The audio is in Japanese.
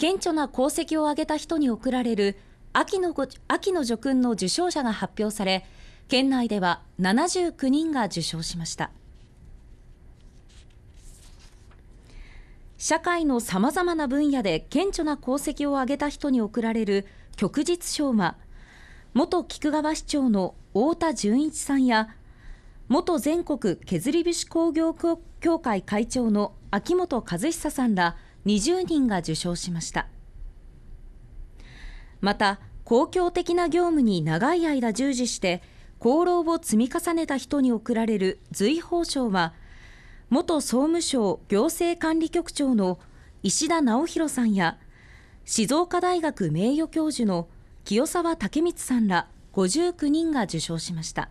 顕著な功績を挙げた人に贈られる秋の秋の叙勲の受賞者が発表され県内では79人が受賞しました社会のさまざまな分野で顕著な功績を挙げた人に贈られる旭日賞は元菊川市長の太田純一さんや元全国削り節工業協会会長の秋元和久さんら20人が受賞しましたまた公共的な業務に長い間従事して功労を積み重ねた人に贈られる随宝賞は元総務省行政管理局長の石田直弘さんや静岡大学名誉教授の清澤武光さんら59人が受賞しました。